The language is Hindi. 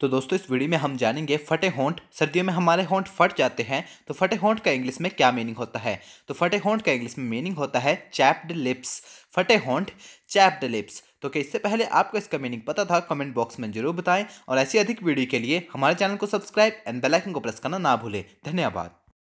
तो दोस्तों इस वीडियो में हम जानेंगे फटे होंठ सर्दियों में हमारे होंठ फट जाते हैं तो फटे होंठ का इंग्लिश में क्या मीनिंग होता है तो फटे होंठ का इंग्लिश में मीनिंग होता है चैप्ड लिप्स फटे होंठ चैप्ड लिप्स तो क्या इससे पहले आपको इसका मीनिंग पता था कमेंट बॉक्स में जरूर बताएं और ऐसी अधिक वीडियो के लिए हमारे चैनल को सब्सक्राइब एंड बेलाइकन को प्रेस करना ना भूलें धन्यवाद